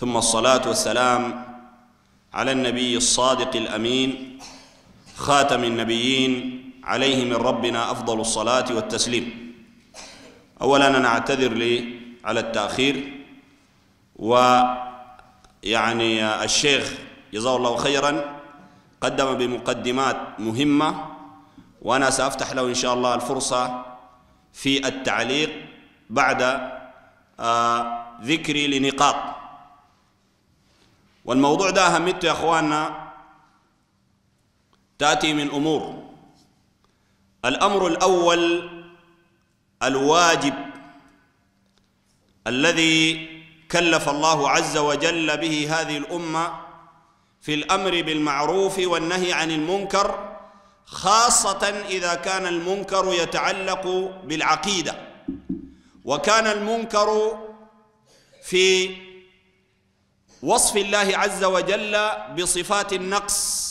ثم الصلاة والسلام على النبي الصادق الأمين خاتم النبيين عليه من ربنا أفضل الصلاة والتسليم أولا أنا أعتذر لي على التأخير ويعني الشيخ جزاه الله خيرا قدم بمقدمات مهمة وأنا سأفتح له إن شاء الله الفرصة في التعليق بعد آه، ذكري لنقاط والموضوع ده أهميته يا أخواننا تأتي من أمور الأمر الأول الواجب الذي كلف الله عز وجل به هذه الأمة في الأمر بالمعروف والنهي عن المنكر خاصة إذا كان المنكر يتعلق بالعقيدة وكان المنكر في وصف الله عز وجل بصفات النقص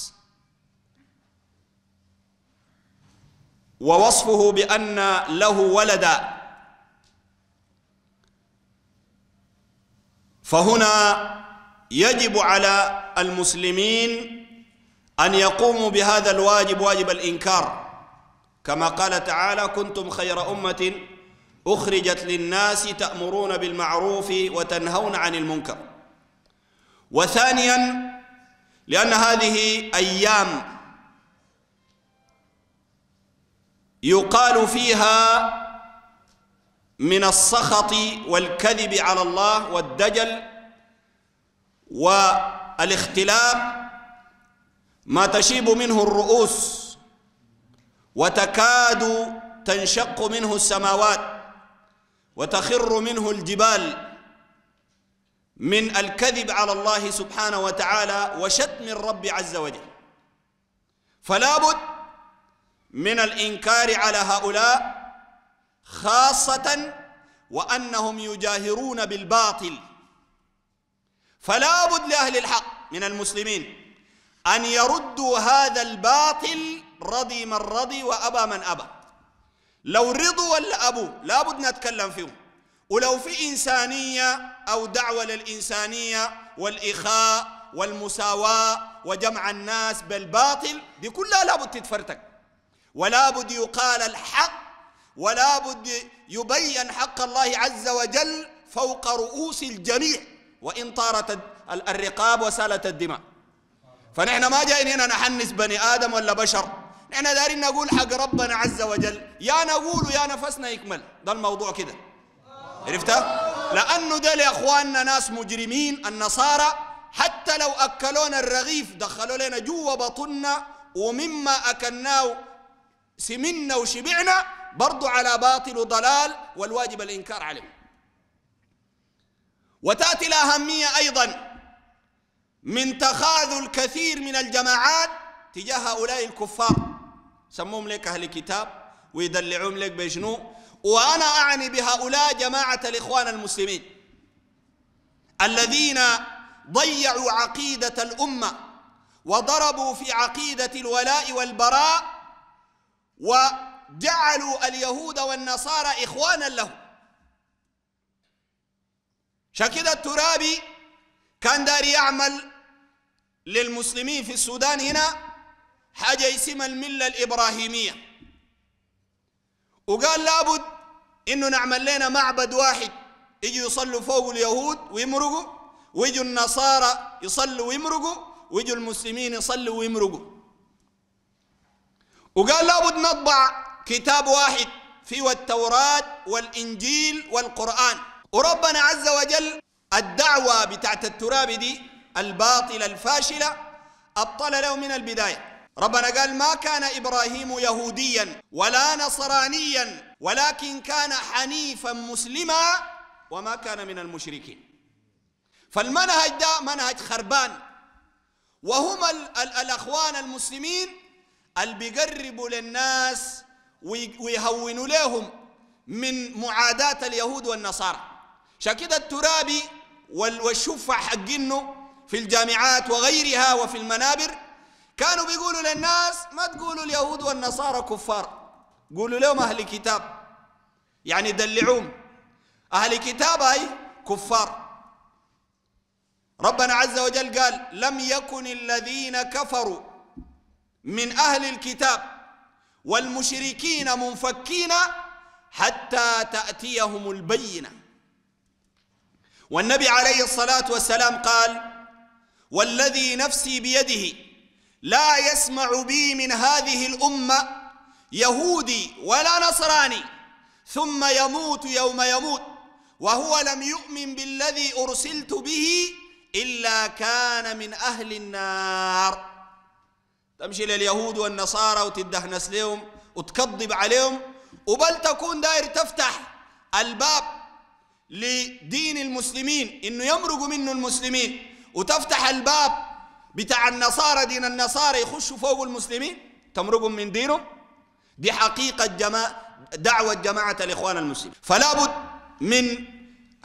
ووصفه بأن له ولدا فهنا يجب على المسلمين أن يقوموا بهذا الواجب واجب الإنكار كما قال تعالى كنتم خير أمة أخرجت للناس تأمرون بالمعروف وتنهون عن المنكر وثانيا لأن هذه أيام يقال فيها من السخط والكذب على الله والدجل والاختلاف ما تشيب منه الرؤوس وتكاد تنشق منه السماوات وتخر منه الجبال من الكذب على الله سبحانه وتعالى وشتم الرب عز وجل فلا بد من الإنكار على هؤلاء خاصة وأنهم يجاهرون بالباطل فلا بد لأهل الحق من المسلمين أن يردوا هذا الباطل رضي من رضي وأبى من أبى لو رضوا ولا أبوا لا بد نتكلم فيهم ولو في إنسانية أو دعوة للإنسانية والإخاء والمساواة وجمع الناس بالباطل دي كلها لابد تتفرتك ولا بد يقال الحق ولا بد يبين حق الله عز وجل فوق رؤوس الجميع وإن طارت الرقاب وسالت الدماء فنحن ما جايين هنا نحنس بني آدم ولا بشر نحن دارين نقول حق ربنا عز وجل يا نقول يا نفسنا يكمل ده الموضوع كده عرفتها؟ لأنه دل يا أخواننا ناس مجرمين النصارى حتى لو أكلونا الرغيف دخلوا لنا جوا بطننا ومما أكلناه سمنا وشبعنا برضو على باطل وضلال والواجب الإنكار عليه وتأتي الأهمية أيضا من تخاذل كثير من الجماعات تجاه هؤلاء الكفار سموهم لك أهل كتاب ويدلعوهم لك بشنو وأنا أعني بهؤلاء جماعة الإخوان المسلمين الذين ضيعوا عقيدة الأمة وضربوا في عقيدة الولاء والبراء وجعلوا اليهود والنصارى إخوانا لهم شكد الترابي كان دار يعمل للمسلمين في السودان هنا حاجة اسمها الملة الإبراهيمية وقال لابد انه نعمل لنا معبد واحد يجوا يصلوا فوق اليهود ويمرقوا ويجوا النصارى يصلوا ويمرقوا ويجوا المسلمين يصلوا ويمرقوا وقال لابد نطبع كتاب واحد فيه التوراة والإنجيل والقرآن وربنا عز وجل الدعوة بتاعت التراب دي الباطلة الفاشلة أبطل له من البداية ربنا قال ما كان إبراهيم يهوديا ولا نصرانيا ولكن كان حنيفا مسلما وما كان من المشركين فالمنهج ده منهج خربان وهم الأخوان المسلمين اللي بيقربوا للناس ويهونوا لهم من معاداة اليهود والنصارى شكد الترابي والشفع حقينه في الجامعات وغيرها وفي المنابر كانوا بيقولوا للناس ما تقولوا اليهود والنصارى كفار قولوا لهم أهل كتاب يعني دلعوهم أهل كتاب أي كفار ربنا عز وجل قال لم يكن الذين كفروا من أهل الكتاب والمشركين منفكين حتى تأتيهم البينة والنبي عليه الصلاة والسلام قال والذي نفسي بيده لا يسمع بي من هذه الامه يهودي ولا نصراني ثم يموت يوم يموت وهو لم يؤمن بالذي ارسلت به الا كان من اهل النار تمشي لليهود والنصارى وتدهنس لهم وتكذب عليهم وبل تكون داير تفتح الباب لدين المسلمين انه يمرقوا منه المسلمين وتفتح الباب بتاع النصارى دين النصارى يخشوا فوق المسلمين تمرقهم من دينهم دي حقيقة جماعة دعوة جماعة الإخوان المسلمين فلا بد من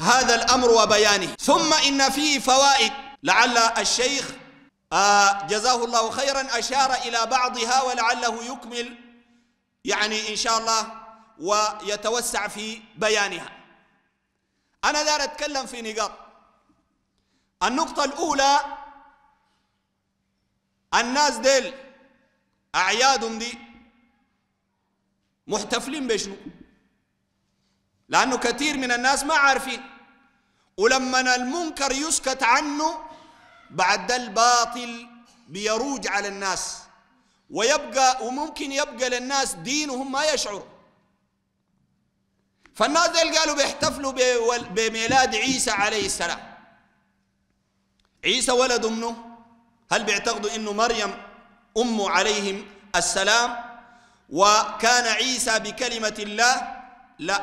هذا الأمر وبيانه ثم إن فيه فوائد لعل الشيخ آه جزاه الله خيرا أشار إلى بعضها ولعله يكمل يعني إن شاء الله ويتوسع في بيانها أنا دار أتكلم في نقاط النقطة الأولى الناس ديل أعيادهم دي محتفلين بشنو لأنه كثير من الناس ما عارفين ولما المنكر يسكت عنه بعد ده الباطل بيروج على الناس ويبقى وممكن يبقى للناس دينهم ما يشعروا فالناس ديل قالوا بيحتفلوا بميلاد عيسى عليه السلام عيسى ولد منه هل بيعتقدوا انه مريم ام عليهم السلام وكان عيسى بكلمه الله لا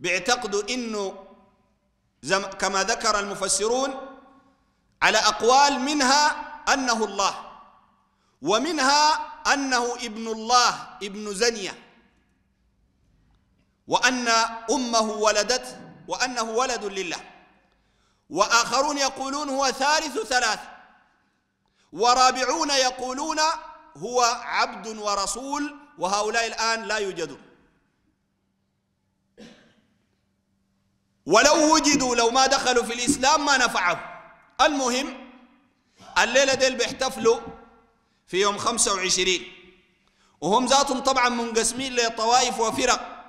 بيعتقدوا انه كما ذكر المفسرون على اقوال منها انه الله ومنها انه ابن الله ابن زنيه وان امه ولدته وانه ولد لله واخرون يقولون هو ثالث ثلاث ورابعون يقولون هو عبد ورسول وهؤلاء الآن لا يوجدون ولو وجدوا لو ما دخلوا في الإسلام ما نفعهم المهم الليلة ديل بيحتفلوا في يوم 25 وهم ذاتهم طبعا منقسمين لطوائف وفرق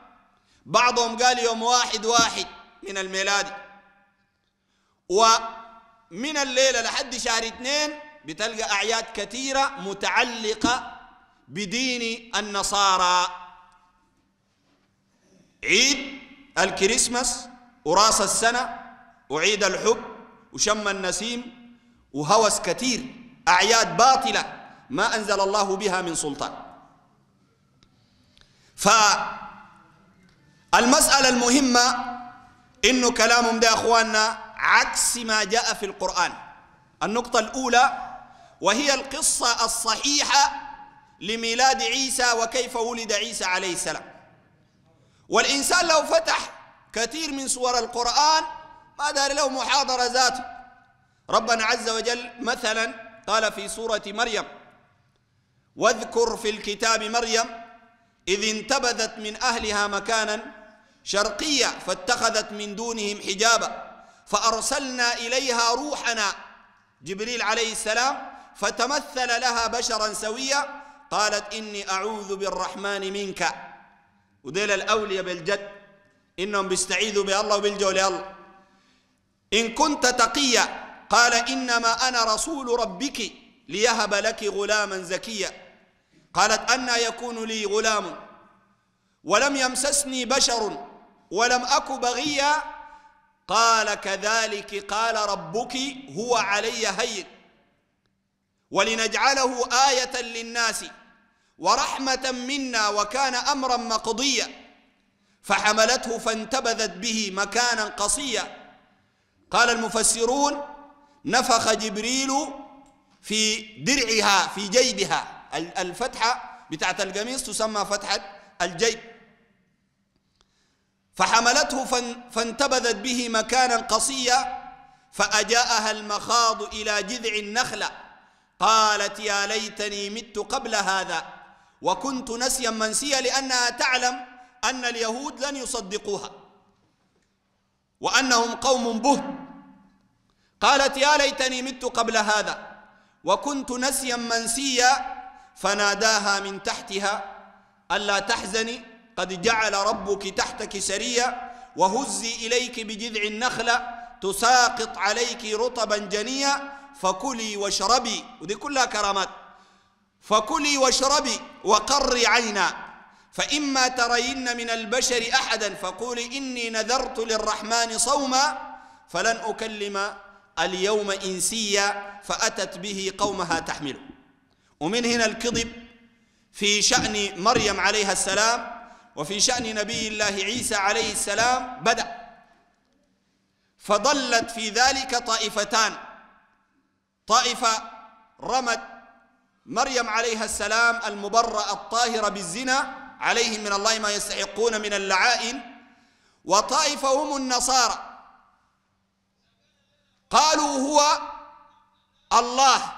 بعضهم قال يوم واحد واحد من الميلاد ومن الليلة لحد شهر اثنين بتلقى أعياد كثيرة متعلقة بدين النصارى عيد الكريسماس وراس السنة وعيد الحب وشم النسيم وهوس كثير أعياد باطلة ما أنزل الله بها من سلطان فالمسألة المهمة إنه كلامهم ده أخواننا عكس ما جاء في القرآن النقطة الأولى وهي القصة الصحيحة لميلاد عيسى وكيف ولد عيسى عليه السلام والإنسان لو فتح كثير من سور القرآن ما دار له محاضرة ذاته ربنا عز وجل مثلا قال في سورة مريم واذكر في الكتاب مريم إذ انتبذت من أهلها مكانا شرقيا فاتخذت من دونهم حجابا فأرسلنا إليها روحنا جبريل عليه السلام فتمثل لها بشرا سويا قالت إني أعوذ بالرحمن منك وديل الأولياء بالجد إنهم بيستعيذوا بالله وبيلجوا لله إن كنت تقيا قال إنما أنا رسول ربك ليهب لك غلاما زكيا قالت أنا يكون لي غلام ولم يمسسني بشر ولم أك بغيا قال كذلك قال ربك هو علي هين ولنجعله آية للناس ورحمة منا وكان أمرا مقضيا فحملته فانتبذت به مكانا قصيا قال المفسرون نفخ جبريل في درعها في جيبها الفتحة بتاعت القميص تسمى فتحة الجيب فحملته فانتبذت به مكانا قصيا فأجاءها المخاض إلى جذع النخلة قالت يا ليتني مت قبل هذا وكنت نسيا منسيا لأنها تعلم أن اليهود لن يصدقوها وأنهم قوم به قالت يا ليتني مت قبل هذا وكنت نسيا منسيا فناداها من تحتها ألا تحزني قد جعل ربك تحتك سريا وهزي إليك بجذع النخلة تساقط عليك رطبا جنيا فكلي واشربي ودي كلها كرامات فكلي واشربي وقري عينا فإما ترين من البشر أحدا فقولي إني نذرت للرحمن صوما فلن أكلم اليوم إنسيا فأتت به قومها تحمله ومن هنا الكذب في شأن مريم عليها السلام وفي شأن نبي الله عيسى عليه السلام بدأ فضلت في ذلك طائفتان طائفة رمت مريم عليها السلام المبرأة الطاهرة بالزنا عليهم من الله ما يستحقون من اللعائن وطائفة هم النصارى قالوا هو الله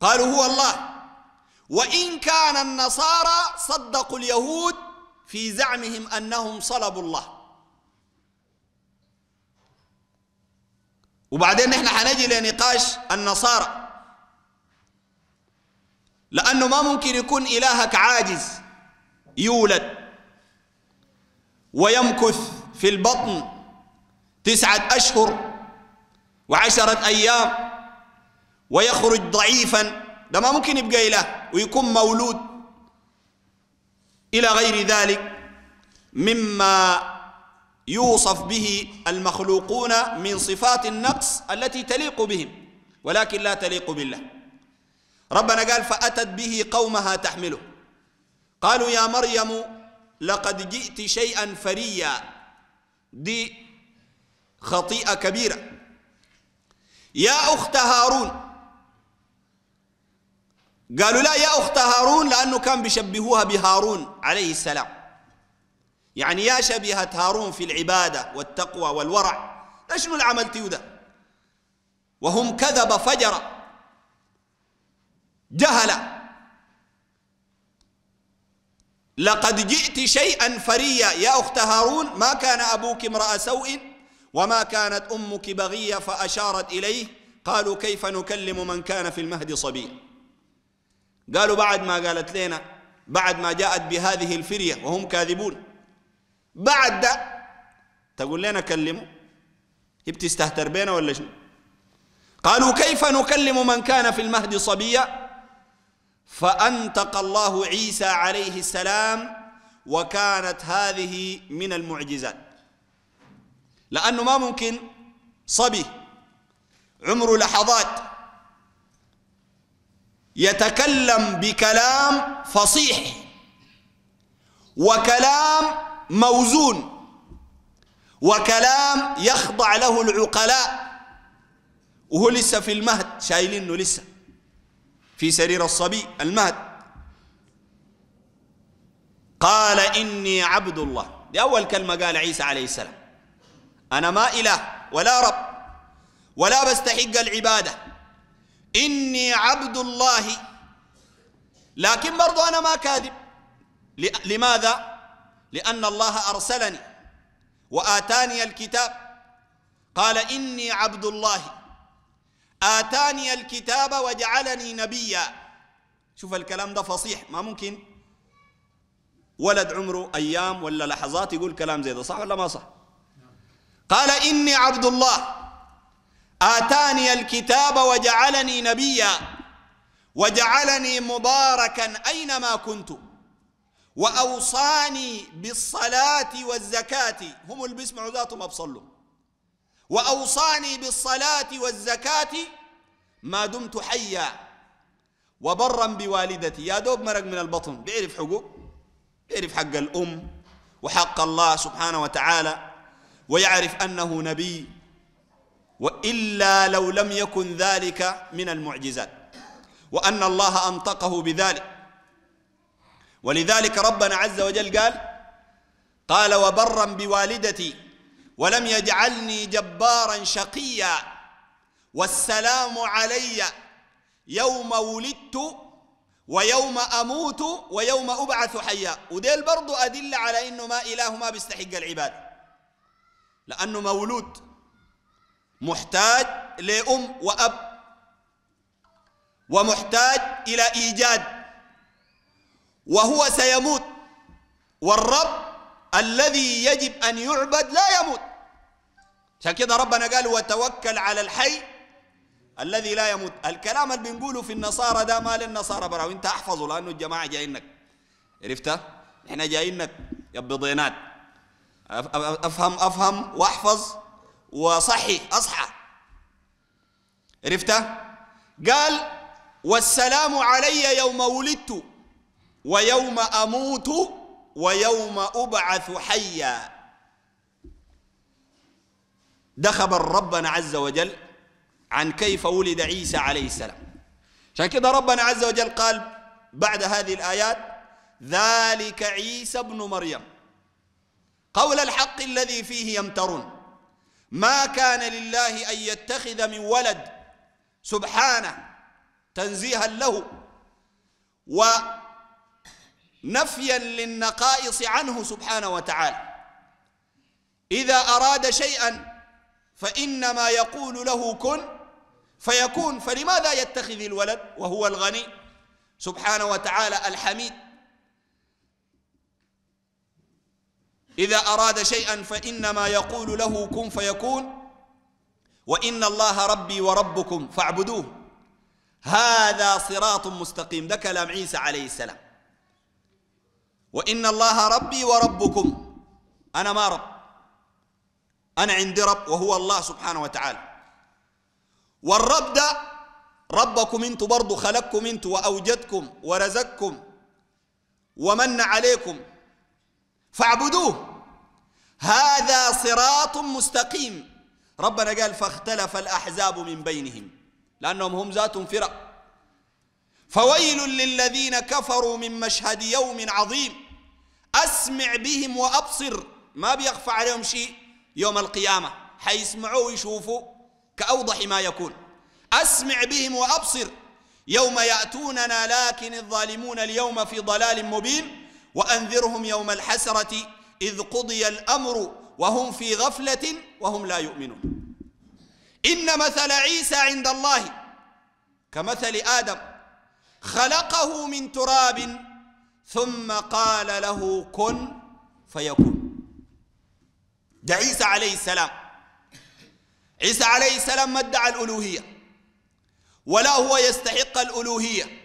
قالوا هو الله وإن كان النصارى صدقوا اليهود في زعمهم أنهم صلبوا الله وبعدين نحن حنجي لنقاش النصارى لأنه ما ممكن يكون إلهك عاجز يولد ويمكث في البطن تسعة أشهر وعشرة أيام ويخرج ضعيفا ده ما ممكن يبقى إله ويكون مولود إلى غير ذلك مما يوصف به المخلوقون من صفات النقص التي تليق بهم ولكن لا تليق بالله ربنا قال فأتت به قومها تحمله قالوا يا مريم لقد جئت شيئا فريا دي خطيئة كبيرة يا أخت هارون قالوا لا يا أخت هارون لأنه كان بيشبهوها بهارون عليه السلام يعني يا شبيهة هارون في العبادة والتقوى والورع ده شنو العمل تيودا ده وهم كذب فجر جهل لقد جئت شيئا فريا يا أخت هارون ما كان أبوك امرأ سوء وما كانت أمك بغية فأشارت إليه قالوا كيف نكلم من كان في المهد صبيا قالوا بعد ما قالت لنا بعد ما جاءت بهذه الفرية وهم كاذبون بعد ده تقول لنا كلمه يبتي بتستهتر بينا ولا شنو قالوا كيف نكلم من كان في المهد صبيا فأنتق الله عيسى عليه السلام وكانت هذه من المعجزات لأنه ما ممكن صبي عمره لحظات يتكلم بكلام فصيح وكلام موزون وكلام يخضع له العقلاء وهو لسه في المهد شايلينه لسه في سرير الصبي المهد قال إني عبد الله دي أول كلمة قال عيسى عليه السلام أنا ما إله ولا رب ولا بستحق العبادة إني عبد الله لكن برضو أنا ما كاذب لماذا؟ لأن الله أرسلني وآتاني الكتاب قال إني عبد الله آتاني الكتاب وجعلني نبيا شوف الكلام ده فصيح ما ممكن ولد عمره أيام ولا لحظات يقول كلام زي ده صح ولا ما صح قال إني عبد الله آتاني الكتاب وجعلني نبيا وجعلني مباركا أينما كنت وأوصاني بالصلاة والزكاة هم اللي بيسمعوا ذاتهم أبصلوا وأوصاني بالصلاة والزكاة ما دمت حيا وبرا بوالدتي يا دوب مرق من البطن بيعرف حقه بيعرف حق الأم وحق الله سبحانه وتعالى ويعرف أنه نبي وإلا لو لم يكن ذلك من المعجزات وأن الله أنطقه بذلك ولذلك ربنا عز وجل قال قال وبرا بوالدتي ولم يجعلني جبارا شقيا والسلام علي يوم ولدت ويوم أموت ويوم أبعث حيا وديل برضو أدلة على إنه ما إله ما بيستحق العباد لأنه مولود محتاج لأم وأب ومحتاج إلى إيجاد وهو سيموت والرب الذي يجب أن يعبد لا يموت عشان كده ربنا قال وتوكل على الحي الذي لا يموت الكلام اللي بنقوله في النصارى ده ما للنصارى برا وانت احفظه لانه الجماعه جايينك عرفتها احنا جايينك بضينات افهم افهم واحفظ وصحي اصحى عرفتها قال والسلام علي يوم ولدت ويوم أموت ويوم أبعث حيا ده خبر ربنا عز وجل عن كيف ولد عيسى عليه السلام عشان كده ربنا عز وجل قال بعد هذه الآيات ذلك عيسى ابن مريم قول الحق الذي فيه يمترون ما كان لله أن يتخذ من ولد سبحانه تنزيها له و نفيا للنقائص عنه سبحانه وتعالى إذا أراد شيئا فإنما يقول له كن فيكون فلماذا يتخذ الولد وهو الغني سبحانه وتعالى الحميد إذا أراد شيئا فإنما يقول له كن فيكون وإن الله ربي وربكم فاعبدوه هذا صراط مستقيم ده كلام عيسى عليه السلام وإن الله ربي وربكم أنا ما رب أنا عندي رب وهو الله سبحانه وتعالى والرب ده ربكم انتو برضو خلقكم انتو وأوجدكم ورزقكم ومن عليكم فاعبدوه هذا صراط مستقيم ربنا قال فاختلف الأحزاب من بينهم لأنهم هم ذات فرق فويل للذين كفروا من مشهد يوم عظيم أسمع بهم وأبصر ما بيخفى عليهم شيء يوم القيامة حيسمعوا ويشوفوا كأوضح ما يكون أسمع بهم وأبصر يوم يأتوننا لكن الظالمون اليوم في ضلال مبين وأنذرهم يوم الحسرة إذ قضي الأمر وهم في غفلة وهم لا يؤمنون إن مثل عيسى عند الله كمثل آدم خلقه من تراب ثم قال له كن فيكون ده عيسى عليه السلام عيسى عليه السلام ما ادعى الألوهية ولا هو يستحق الألوهية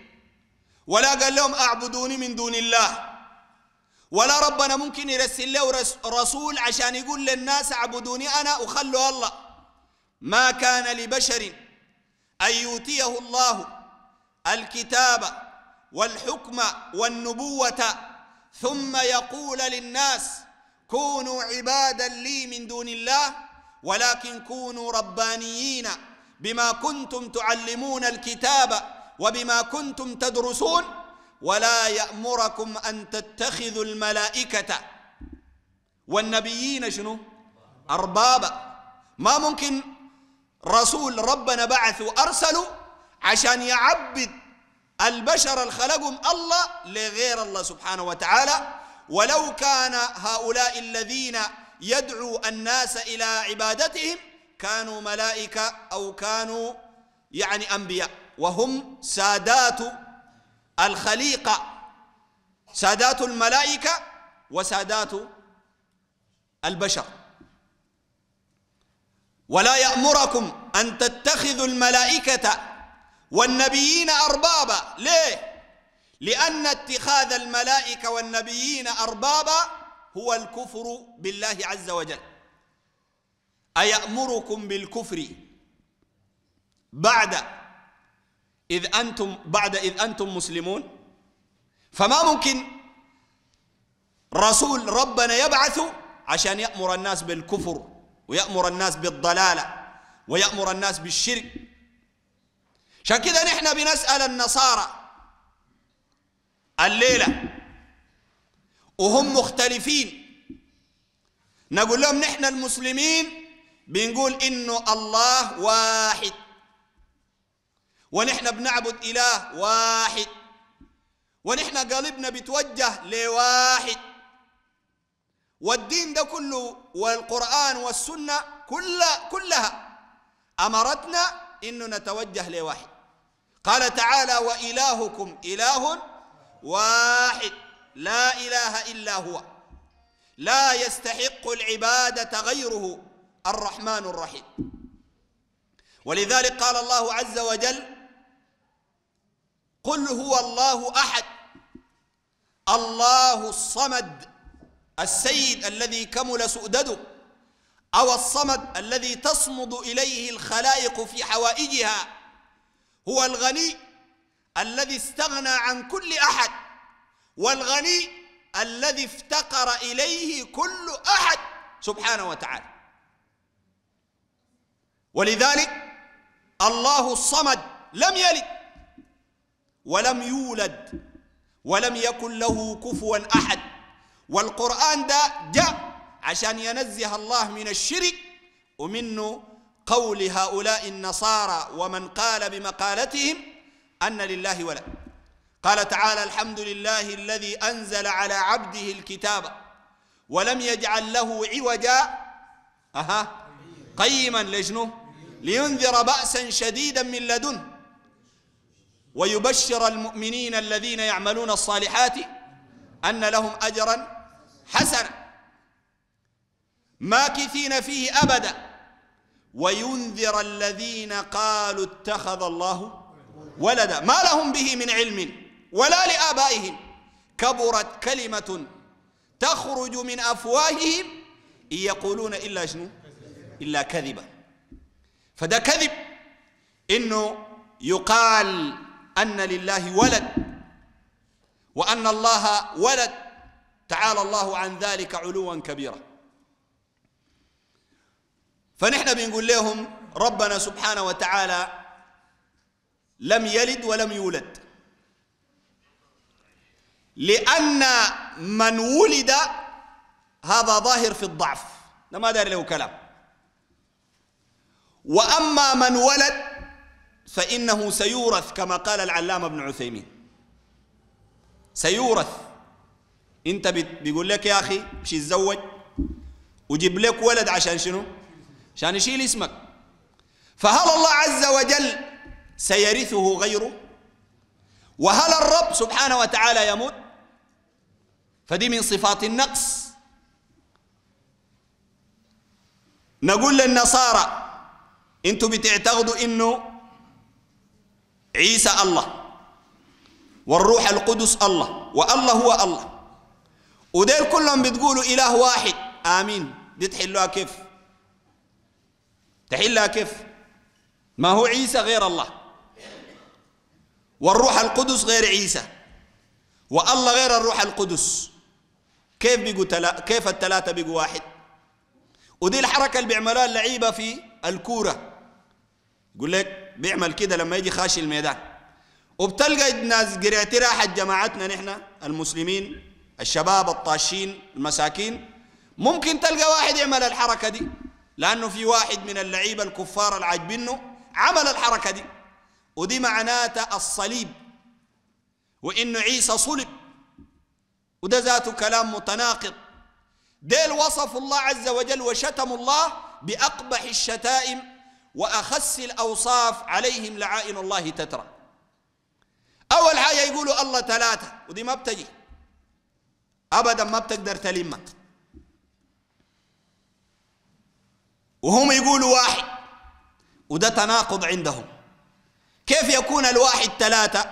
ولا قال لهم أعبدوني من دون الله ولا ربنا ممكن يرسل له رسول عشان يقول للناس اعبدوني أنا وخلوا الله ما كان لبشر أن يؤتيه الله الكتاب والحكم والنبوة ثم يقول للناس كونوا عبادا لي من دون الله ولكن كونوا ربانيين بما كنتم تعلمون الكتاب وبما كنتم تدرسون ولا يأمركم أن تتخذوا الملائكة والنبيين شنو أربابا ما ممكن رسول ربنا بعثوا أرسلوا عشان يعبد البشر الخلقهم الله لغير الله سبحانه وتعالى ولو كان هؤلاء الذين يدعو الناس إلى عبادتهم كانوا ملائكة أو كانوا يعني أنبياء وهم سادات الخليقة سادات الملائكة وسادات البشر ولا يأمركم أن تتخذوا الملائكة والنبيين أربابا ليه؟ لأن اتخاذ الملائكة والنبيين أربابا هو الكفر بالله عز وجل أيأمركم بالكفر بعد إذ أنتم بعد إذ أنتم مسلمون فما ممكن رسول ربنا يبعث عشان يأمر الناس بالكفر ويأمر الناس بالضلالة ويأمر الناس بالشرك عشان كذا نحن بنسأل النصارى الليلة وهم مختلفين نقول لهم نحن المسلمين بنقول إنه الله واحد ونحن بنعبد إله واحد ونحن قلبنا بتوجه لواحد والدين ده كله والقرآن والسنة كلها كلها أمرتنا إنه نتوجه لواحد قال تعالى وإلهكم إله واحد لا إله إلا هو لا يستحق العبادة غيره الرحمن الرحيم ولذلك قال الله عز وجل قل هو الله أحد الله الصمد السيد الذي كمل سؤدده أو الصمد الذي تصمد إليه الخلائق في حوائجها هو الغني الذي استغنى عن كل احد والغني الذي افتقر اليه كل احد سبحانه وتعالى ولذلك الله الصمد لم يلد ولم يولد ولم يكن له كفوا احد والقران ده جاء عشان ينزه الله من الشرك ومنه قول هؤلاء النصارى ومن قال بمقالتهم أن لله ولد قال تعالى الحمد لله الذي أنزل على عبده الكتاب ولم يجعل له عوجا أها قيما لجنه لينذر بأسا شديدا من لدنه ويبشر المؤمنين الذين يعملون الصالحات أن لهم أجرا حسنا ماكثين فيه أبدا وينذر الذين قالوا اتخذ الله ولدا ما لهم به من علم ولا لآبائهم كبرت كلمة تخرج من أفواههم إن يقولون إلا شنو إلا كذبا فده كذب إنه يقال أن لله ولد وأن الله ولد تعالى الله عن ذلك علوا كبيرا فنحن بنقول لهم ربنا سبحانه وتعالى لم يلد ولم يولد لأن من ولد هذا ظاهر في الضعف ده ما داري له كلام وأما من ولد فإنه سيورث كما قال العلامة ابن عثيمين سيورث انت بيقول لك يا أخي مش يتزوج وجيب لك ولد عشان شنو؟ عشان يشيل اسمك فهل الله عز وجل سيرثه غيره وهل الرب سبحانه وتعالى يموت فدي من صفات النقص نقول للنصارى انتوا بتعتقدوا انه عيسى الله والروح القدس الله والله هو الله وديل كلهم بتقولوا اله واحد امين دي تحلوها كيف تحلها كيف ما هو عيسى غير الله والروح القدس غير عيسى والله غير الروح القدس كيف بيقوا تلا كيف الثلاثه بيقوا واحد ودي الحركه اللي بيعملوها اللعيبه في الكوره يقول لك بيعمل كده لما يجي خاشي الميدان وبتلقى الناس قريتي راحت جماعتنا نحن المسلمين الشباب الطاشين المساكين ممكن تلقى واحد يعمل الحركه دي لأنه في واحد من اللعيبة الكفار العاجبينه عمل الحركة دي ودي معناتها الصليب وإنه عيسى صلب وده ذاته كلام متناقض ديل وصفوا الله عز وجل وشتموا الله بأقبح الشتائم وأخس الأوصاف عليهم لعائن الله تترى أول حاجة يقولوا الله ثلاثة ودي ما بتجي أبدا ما بتقدر تلمك وهم يقولوا واحد وده تناقض عندهم كيف يكون الواحد ثلاثة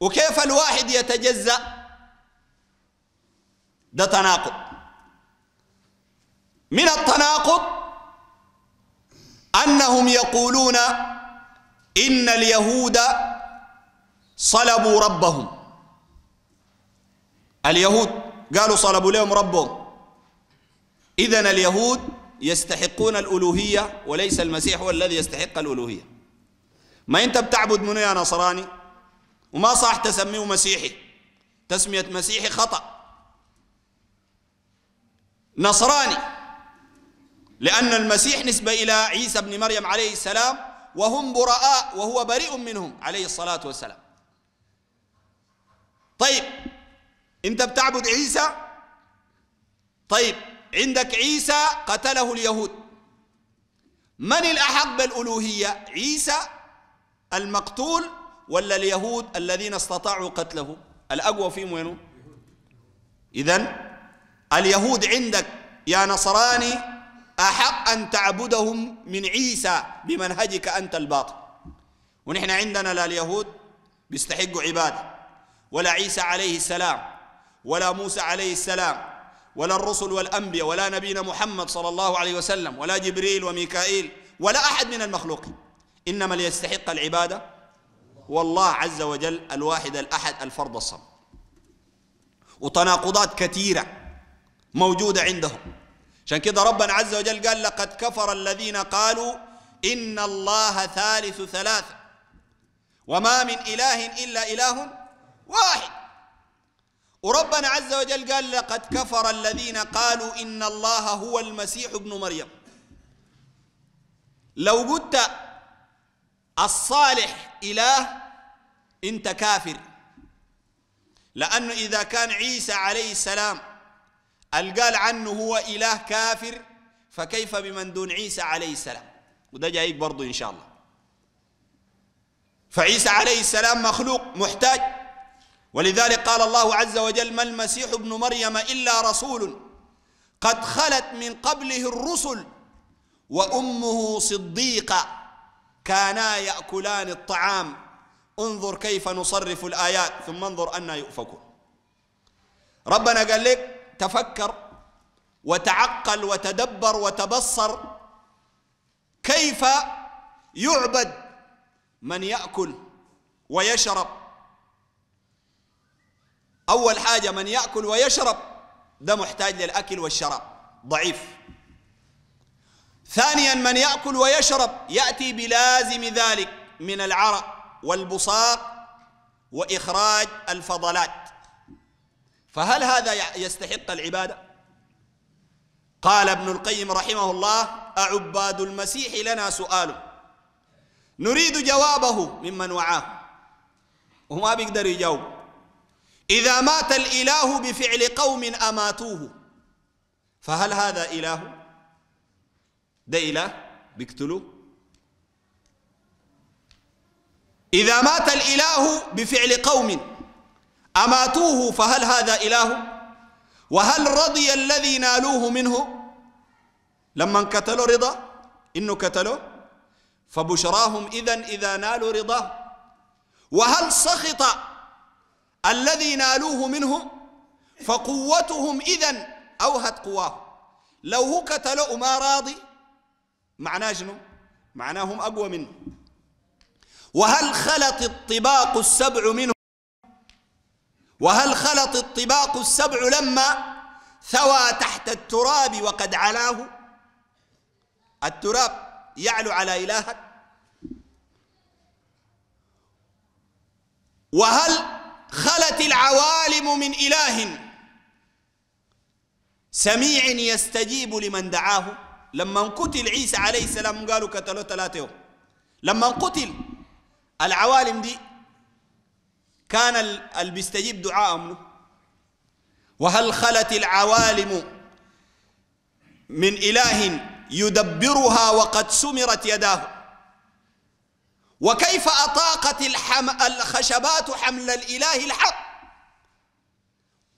وكيف الواحد يتجزأ ده تناقض من التناقض أنهم يقولون إن اليهود صلبوا ربهم اليهود قالوا صلبوا لهم ربهم إذن اليهود يستحقون الألوهية وليس المسيح هو الذي يستحق الألوهية ما أنت بتعبد منه يا نصراني وما صح تسميه مسيحي تسمية مسيحي خطأ نصراني لأن المسيح نسبة إلى عيسى بن مريم عليه السلام وهم براء وهو بريء منهم عليه الصلاة والسلام طيب أنت بتعبد عيسى طيب عندك عيسى قتله اليهود من الأحق بالألوهية عيسى المقتول ولا اليهود الذين استطاعوا قتله الأقوى فيهم وينه إذا اليهود عندك يا نصراني أحق أن تعبدهم من عيسى بمنهجك أنت الباطل ونحن عندنا لا اليهود بيستحقوا عبادة ولا عيسى عليه السلام ولا موسى عليه السلام ولا الرسل والأنبياء ولا نبينا محمد صلى الله عليه وسلم ولا جبريل وميكائيل ولا أحد من المخلوقين إنما ليستحق العبادة والله عز وجل الواحد الأحد الفرد الصمد وتناقضات كثيرة موجودة عندهم عشان كده ربنا عز وجل قال لقد كفر الذين قالوا إن الله ثالث ثلاثة وما من إله إلا إله واحد وربنا عز وجل قال لقد كفر الذين قالوا إن الله هو المسيح ابن مريم لو قلت الصالح إله أنت كافر لأنه إذا كان عيسى عليه السلام قال عنه هو إله كافر فكيف بمن دون عيسى عليه السلام وده جايك برضو إن شاء الله فعيسى عليه السلام مخلوق محتاج ولذلك قال الله عز وجل ما المسيح ابن مريم إلا رسول قد خلت من قبله الرسل وأمه صديقة كانا يأكلان الطعام انظر كيف نصرف الآيات ثم انظر أن يؤفكون ربنا قال لك تفكر وتعقل وتدبر وتبصر كيف يعبد من يأكل ويشرب أول حاجة من يأكل ويشرب ده محتاج للأكل والشراب ضعيف ثانيا من يأكل ويشرب يأتي بلازم ذلك من العرق والبصاق وإخراج الفضلات فهل هذا يستحق العبادة؟ قال ابن القيم رحمه الله أعباد المسيح لنا سؤال نريد جوابه ممن وعاه وما بيقدر يجاوب إذا مات الإله بفعل قوم أماتوه فهل هذا إله ده إله بيقتلوه إذا مات الإله بفعل قوم أماتوه فهل هذا إله وهل رضي الذي نالوه منه لما انقتلوا رضا إنه قتلوا فبشراهم إذا إذا نالوا رضاه وهل سخط الذي نالوه منهم فقوتهم إذا أوهت قواه لو هو كتلو ما راضي معناه شنو معناه هم أقوى منه وهل خلط الطباق السبع منه وهل خلط الطباق السبع لما ثوى تحت التراب وقد علاه التراب يعلو على إلهك وهل خلت العوالم من إله سميع يستجيب لمن دعاه لما قتل عيسى عليه السلام قالوا كتلو ثلاثه لما قتل العوالم دي كان اللي بيستجيب دعاء وهل خلت العوالم من إله يدبرها وقد سمرت يداه وكيف أطاقت الحم... الخشبات حمل الإله الحق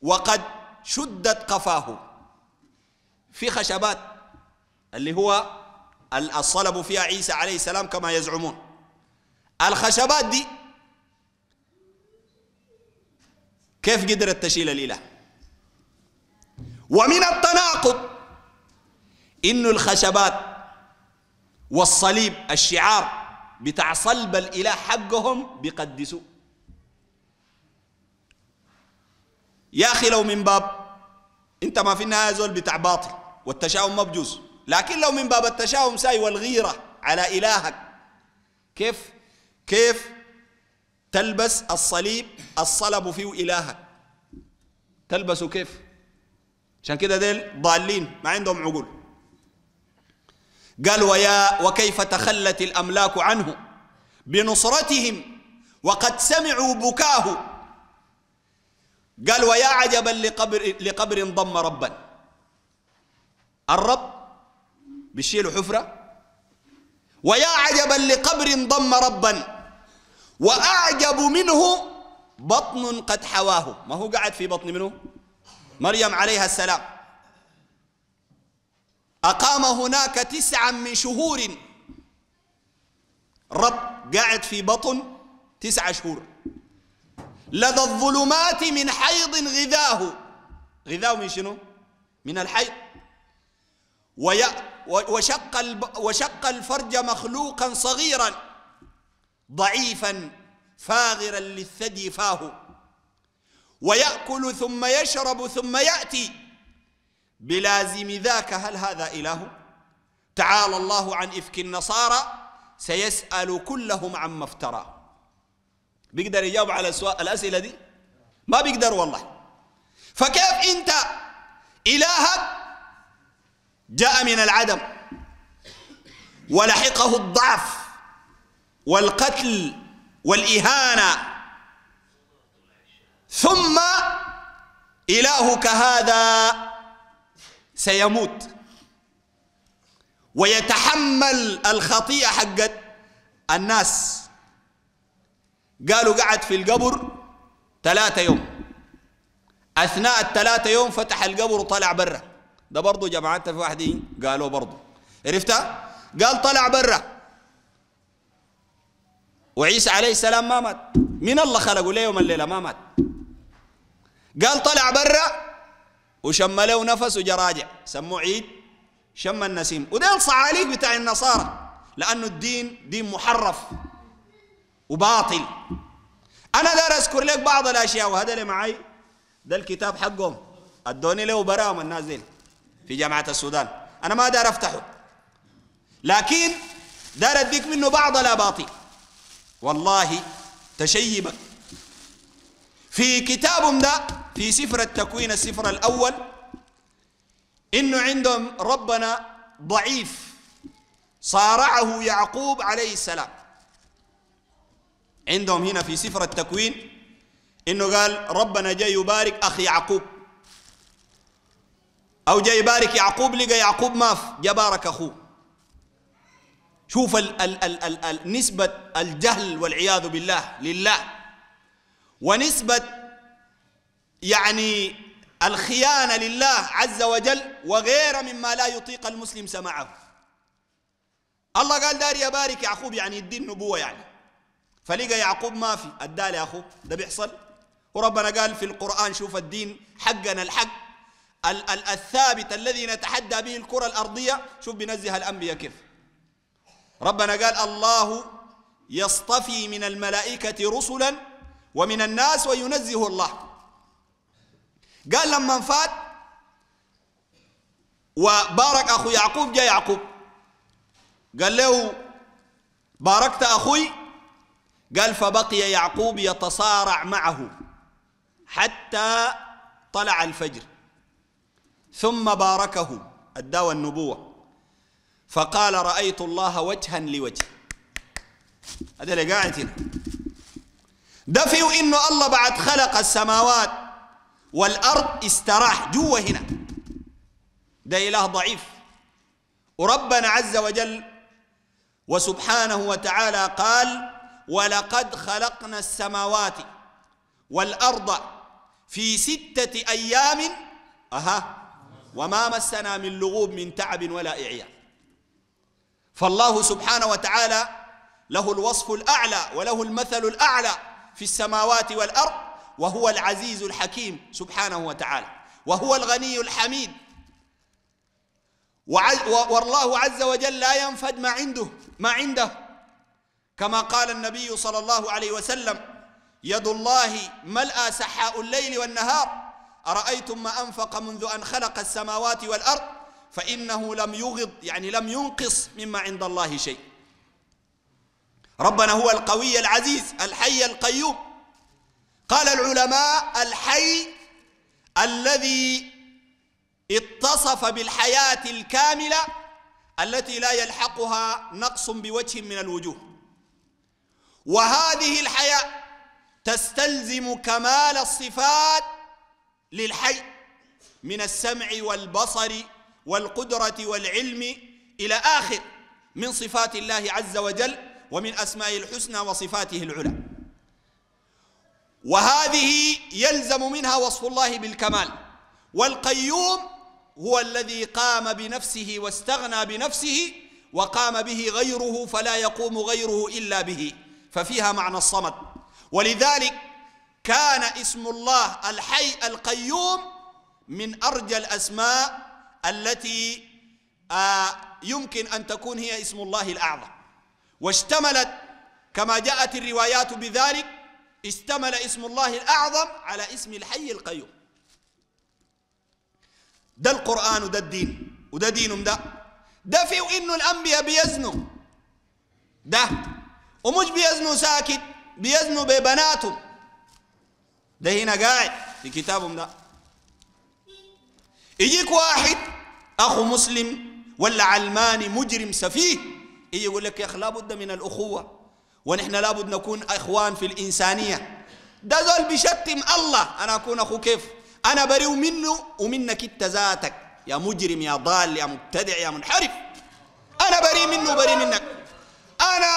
وقد شدت قفاه في خشبات اللي هو الصلب فيها عيسى عليه السلام كما يزعمون الخشبات دي كيف قدرت تشيل الإله ومن التناقض إن الخشبات والصليب الشعار بتاع صلب الإله حقهم بيقدسوه يا أخي لو من باب أنت ما في النهاية زول بتاع باطل والتشاؤم ما بجوز لكن لو من باب التشاؤم ساي والغيرة على إلهك كيف كيف تلبس الصليب الصلب فيه إلهك تلبسه كيف عشان كده ديل ضالين ما عندهم عقول قال ويا وكيف تخلت الأملاك عنه بنصرتهم وقد سمعوا بكاه قال ويا عجبا لقبر, لقبر ضم ربا الرب بيشيل حفرة ويا عجبا لقبر ضم ربا وأعجب منه بطن قد حواه ما هو قاعد في بطن منه مريم عليها السلام أقام هناك تسعا من شهور رب قاعد في بطن تسعة شهور لدى الظلمات من حيض غذاه غذاه من شنو؟ من الحيض وشق وشق الفرج مخلوقا صغيرا ضعيفا فاغرا للثدي فاه ويأكل ثم يشرب ثم يأتي بلازم ذاك هل هذا إله تعالى الله عن إفك النصارى سيسأل كلهم عما افتراه بيقدر يجاوب على الأسئلة دي ما بيقدر والله فكيف أنت إلهك جاء من العدم ولحقه الضعف والقتل والإهانة ثم إلهك هذا سيموت ويتحمل الخطيئة حقت الناس قالوا قعد في القبر ثلاثة يوم أثناء الثلاثة يوم فتح القبر وطلع برا ده برضه جماعتنا في واحدين قالوا برضه عرفتها؟ قال طلع برا وعيسى عليه السلام ما مات من الله خلقه ليوم الليلة ما مات قال طلع برا وشم له نفس وجراجع سموه عيد شم النسيم وده الصعاليق بتاع النصارى لأنه الدين دين محرف وباطل أنا دار أذكر لك بعض الأشياء وهذا اللي معي ده الكتاب حقهم ادوني له براهم الناس دي في جامعة السودان أنا ما دار أفتحه لكن دار أديك منه بعض الأباطيل والله تشيبك في كتابهم ده في سفر التكوين السفر الأول إنه عندهم ربنا ضعيف صارعه يعقوب عليه السلام عندهم هنا في سفر التكوين إنه قال ربنا جاي يبارك أخي يعقوب أو جاي يبارك يعقوب لقى يعقوب ماف جبارك أخوه شوف ال ال ال ال ال نسبة الجهل والعياذ بالله لله ونسبة يعني الخيانة لله عز وجل وغير مما لا يطيق المسلم سماعه الله قال داري أبارك يعقوب يعني يدي النبوة يعني فلقى يعقوب ما في الدال يا أخو ده بيحصل وربنا قال في القرآن شوف الدين حقنا الحق ال ال الثابت الذي نتحدى به الكرة الأرضية شوف بنزه الأنبياء كيف ربنا قال الله يصطفي من الملائكة رسلا ومن الناس وينزه الله قال لما فات وبارك أخو يعقوب جاء يعقوب قال له باركت أخوي قال فبقي يعقوب يتصارع معه حتى طلع الفجر ثم باركه الدواء النبوه فقال رايت الله وجها لوجه هذا اللي قاعد هنا ده فيه انه الله بعد خلق السماوات والأرض استراح جوا هنا ده إله ضعيف وربنا عز وجل وسبحانه وتعالى قال ولقد خلقنا السماوات والأرض في ستة أيام أها وما مسنا من لغوب من تعب ولا إعياء فالله سبحانه وتعالى له الوصف الأعلى وله المثل الأعلى في السماوات والأرض وهو العزيز الحكيم سبحانه وتعالى وهو الغني الحميد والله عز وجل لا ينفد ما عنده ما عنده كما قال النبي صلى الله عليه وسلم يد الله ملأ سحاء الليل والنهار أرأيتم ما أنفق منذ أن خلق السماوات والأرض فإنه لم يغض يعني لم ينقص مما عند الله شيء ربنا هو القوي العزيز الحي القيوم قال العلماء الحي الذي اتصف بالحياة الكاملة التي لا يلحقها نقص بوجه من الوجوه وهذه الحياة تستلزم كمال الصفات للحي من السمع والبصر والقدرة والعلم إلى آخر من صفات الله عز وجل ومن أسماء الحسنى وصفاته العلى وهذه يلزم منها وصف الله بالكمال والقيوم هو الذي قام بنفسه واستغنى بنفسه وقام به غيره فلا يقوم غيره إلا به ففيها معنى الصمد ولذلك كان اسم الله الحي القيوم من أرجى الأسماء التي آه، يمكن أن تكون هي اسم الله الأعظم واشتملت كما جاءت الروايات بذلك اشتمل اسم الله الأعظم على اسم الحي القيوم ده القرآن وده الدين وده دينهم ده ده فيه إنه الأنبياء بيزنوا ده ومش بيزنوا ساكت بيزنوا ببناتهم ده هنا قاعد في كتابهم ده يجيك واحد أخو مسلم ولا علماني مجرم سفيه يجي يقول لك يا أخي لابد من الأخوة ونحن لابد نكون إخوان في الإنسانية ده زول بيشتم الله أنا أكون أخو كيف أنا بريء منه ومنك أنت ذاتك يا مجرم يا ضال يا مبتدع يا منحرف أنا بريء منه وبريء منك أنا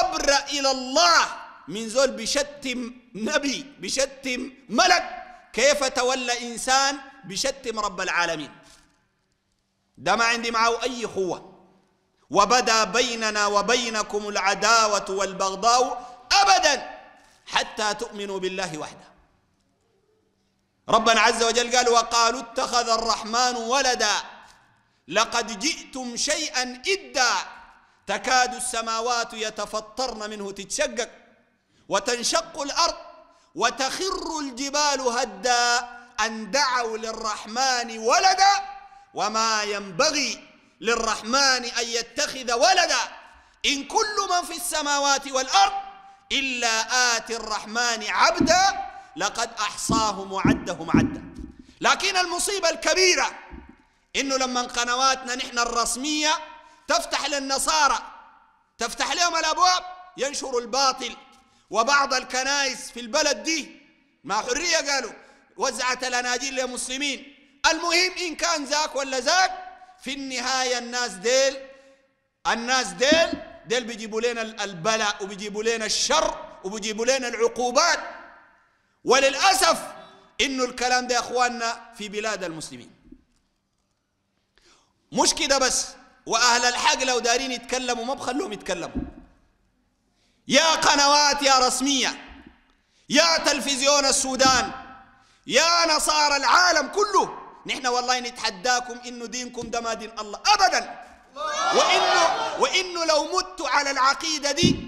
أبرأ إلى الله من زول بيشتم نبي بيشتم ملك كيف تولى إنسان بيشتم رب العالمين ده ما عندي معه أي قوة وبدا بيننا وبينكم العداوه والبغضاء ابدا حتى تؤمنوا بالله وحده ربنا عز وجل قال وقالوا اتخذ الرحمن ولدا لقد جئتم شيئا إدا تكاد السماوات يتفطرن منه تتشقق وتنشق الأرض وتخر الجبال هدا أن دعوا للرحمن ولدا وما ينبغي للرحمن أن يتخذ ولدا إن كل من في السماوات والأرض إلا آتي الرحمن عبدا لقد أحصاهم وعدهم عدا لكن المصيبة الكبيرة إنه لما قنواتنا نحن الرسمية تفتح للنصارى تفتح لهم الأبواب ينشروا الباطل وبعض الكنائس في البلد دي ما حرية قالوا وزعت الأناجيل للمسلمين المهم إن كان ذاك ولا ذاك في النهاية الناس ديل الناس ديل ديل بيجيبوا لنا البلاء وبيجيبوا لنا الشر وبيجيبوا لنا العقوبات وللأسف إنه الكلام ده يا أخواننا في بلاد المسلمين مش كده بس وأهل الحق لو دارين يتكلموا ما بخلوهم يتكلموا يا قنوات يا رسمية يا تلفزيون السودان يا نصارى العالم كله نحن والله نتحداكم انه دينكم ده ما دين الله ابدا وانه وانه لو مت على العقيده دي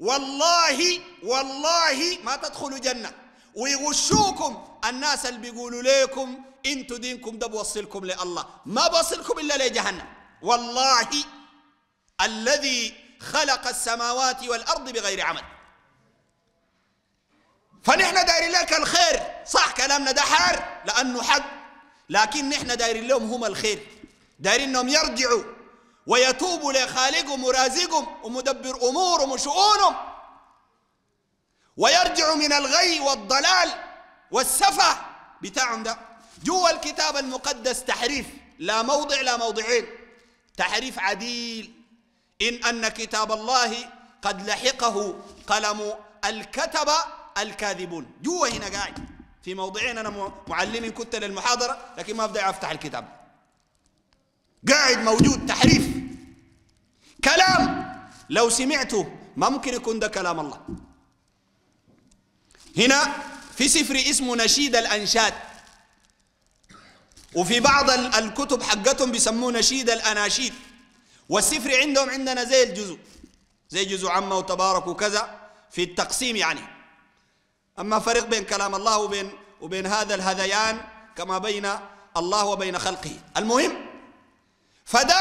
والله والله ما تدخلوا جنه ويغشوكم الناس اللي بيقولوا لكم انتوا دينكم ده بوصلكم لله ما بوصلكم الا لجهنم والله الذي خلق السماوات والارض بغير عمل فنحن دايرين لك الخير صح كلامنا ده حار لانه حق لكن نحن دايرين لهم هم الخير دايرين انهم يرجعوا ويتوبوا لخالقهم ورازقهم ومدبر امورهم وشؤونهم ويرجعوا من الغي والضلال والسفه بتاعهم ده جوا الكتاب المقدس تحريف لا موضع لا موضعين تحريف عديل إن أن كتاب الله قد لحقه قلم الكتب الكاذبون جوا هنا قاعد في موضعين أنا معلمي كنت للمحاضرة لكن ما بدي أفتح الكتاب قاعد موجود تحريف كلام لو سمعته ما ممكن يكون ده كلام الله هنا في سفر اسمه نشيد الأنشاد وفي بعض الكتب حقتهم بيسموه نشيد الأناشيد والسفر عندهم عندنا زي الجزء زي جزء عما وتبارك وكذا في التقسيم يعني أما فرق بين كلام الله وبين وبين هذا الهذيان كما بين الله وبين خلقه المهم فدا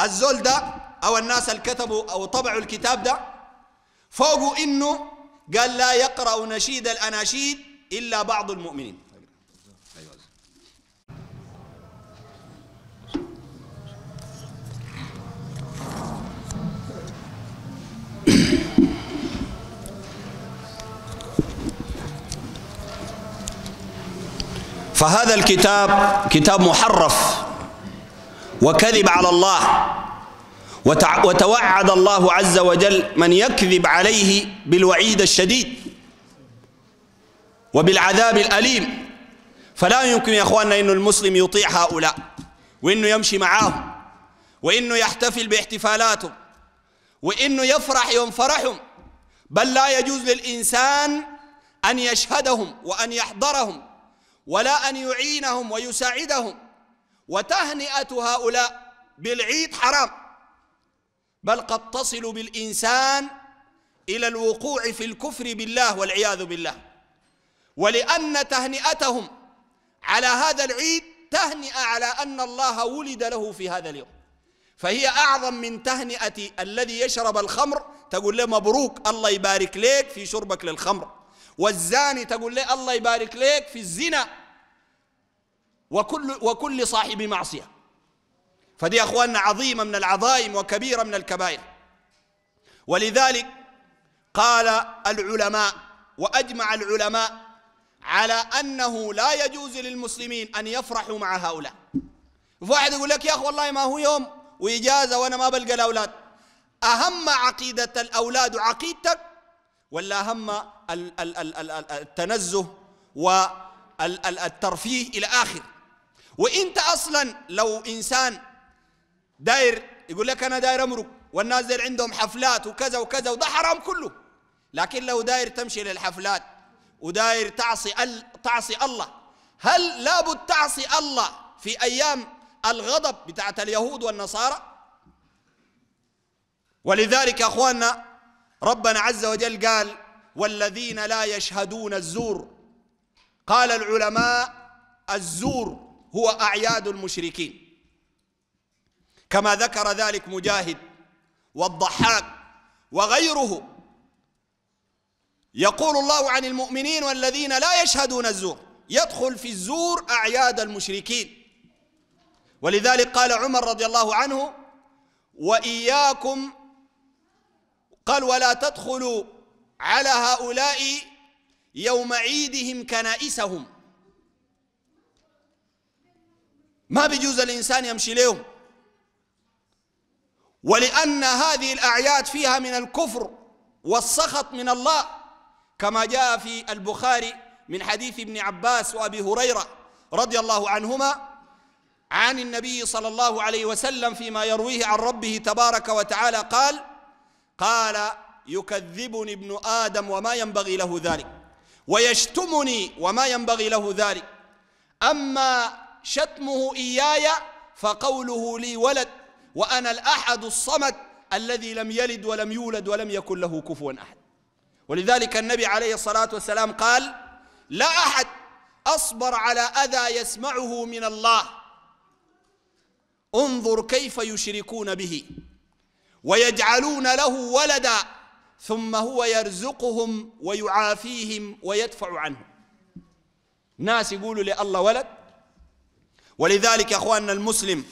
الزول ده أو الناس الكتبوا أو طبعوا الكتاب ده فوقوا إنه قال لا يقرأ نشيد الأناشيد إلا بعض المؤمنين فهذا الكتاب كتاب محرف وكذب على الله وتوعد الله عز وجل من يكذب عليه بالوعيد الشديد وبالعذاب الأليم فلا يمكن يا أخواننا أن المسلم يطيع هؤلاء وأنه يمشي معاهم وأنه يحتفل باحتفالاتهم وأنه يفرح يوم فرحهم بل لا يجوز للإنسان أن يشهدهم وأن يحضرهم ولا أن يعينهم ويساعدهم وتهنئة هؤلاء بالعيد حرام بل قد تصل بالإنسان إلى الوقوع في الكفر بالله والعياذ بالله ولأن تهنئتهم على هذا العيد تهنئة على أن الله ولد له في هذا اليوم فهي أعظم من تهنئة الذي يشرب الخمر تقول له مبروك الله يبارك لك في شربك للخمر والزاني تقول له الله يبارك لك في الزنا وكل وكل صاحب معصيه فدي اخواننا عظيمه من العظائم وكبيره من الكبائر ولذلك قال العلماء واجمع العلماء على انه لا يجوز للمسلمين ان يفرحوا مع هؤلاء واحد يقول لك يا اخ والله ما هو يوم واجازه وانا ما بلقى الاولاد اهم عقيده الاولاد عقيدتك ولا اهم التنزه والترفيه إلى آخر وإنت أصلا لو إنسان داير يقول لك أنا داير أمرك والناس داير عندهم حفلات وكذا وكذا وده حرام كله لكن لو داير تمشي للحفلات وداير تعصي تعصي الله هل لابد تعصي الله في أيام الغضب بتاعت اليهود والنصارى ولذلك يا أخواننا ربنا عز وجل قال والذين لا يشهدون الزور قال العلماء الزور هو أعياد المشركين كما ذكر ذلك مجاهد والضحاك وغيره يقول الله عن المؤمنين والذين لا يشهدون الزور يدخل في الزور أعياد المشركين ولذلك قال عمر رضي الله عنه وإياكم قال ولا تدخلوا على هؤلاء يوم عيدهم كنائسهم ما بيجوز الإنسان يمشي لهم ولأن هذه الأعياد فيها من الكفر والسخط من الله كما جاء في البخاري من حديث ابن عباس وأبي هريرة رضي الله عنهما عن النبي صلى الله عليه وسلم فيما يرويه عن ربه تبارك وتعالى قال قال يكذبني ابن آدم وما ينبغي له ذلك ويشتمني وما ينبغي له ذلك أما شتمه إياي فقوله لي ولد وأنا الأحد الصمد الذي لم يلد ولم يولد ولم يكن له كفوا أحد ولذلك النبي عليه الصلاة والسلام قال لا أحد أصبر على أذى يسمعه من الله انظر كيف يشركون به ويجعلون له ولدا ثم هو يرزقهم ويعافيهم ويدفع عنهم ناس يقولوا لي الله ولد ولذلك يا اخواننا المسلم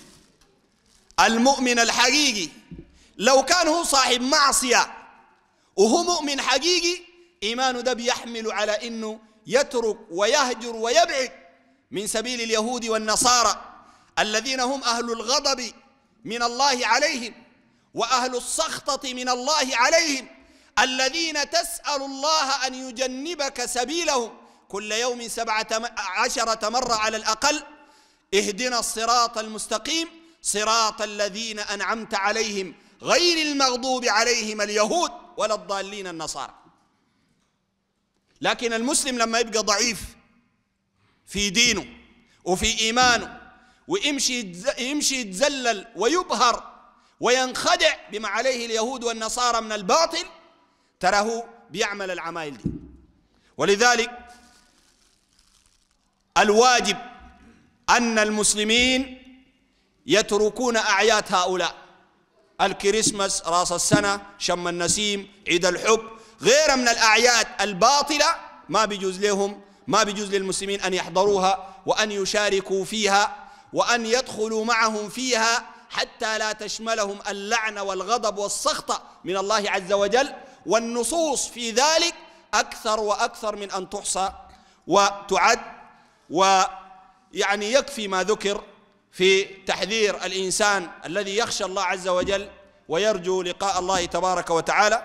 المؤمن الحقيقي لو كان هو صاحب معصيه وهو مؤمن حقيقي ايمانه ده بيحمل على انه يترك ويهجر ويبعد من سبيل اليهود والنصارى الذين هم اهل الغضب من الله عليهم واهل السخطه من الله عليهم الذين تسأل الله أن يجنبك سبيلهم كل يوم سبعة عشرة مرة على الأقل اهدنا الصراط المستقيم صراط الذين أنعمت عليهم غير المغضوب عليهم اليهود ولا الضالين النصارى لكن المسلم لما يبقى ضعيف في دينه وفي إيمانه ويمشي يمشي يتزلل ويبهر وينخدع بما عليه اليهود والنصارى من الباطل تراه بيعمل العمايل دي ولذلك الواجب أن المسلمين يتركون أعياد هؤلاء الكريسماس راس السنة شم النسيم عيد الحب غير من الأعياد الباطلة ما بيجوز لهم ما بيجوز للمسلمين أن يحضروها وأن يشاركوا فيها وأن يدخلوا معهم فيها حتى لا تشملهم اللعنة والغضب والسخطة من الله عز وجل والنصوص في ذلك أكثر وأكثر من أن تحصى وتعد ويعني يكفي ما ذكر في تحذير الإنسان الذي يخشى الله عز وجل ويرجو لقاء الله تبارك وتعالى